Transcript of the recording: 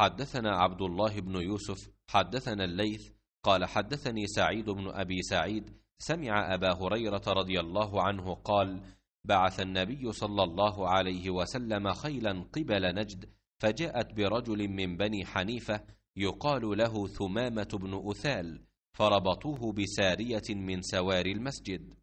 حدثنا عبد الله بن يوسف حدثنا الليث قال حدثني سعيد بن أبي سعيد سمع أبا هريرة رضي الله عنه قال بعث النبي صلى الله عليه وسلم خيلا قبل نجد فجاءت برجل من بني حنيفة يقال له ثمامة بن أثال فربطوه بسارية من سواري المسجد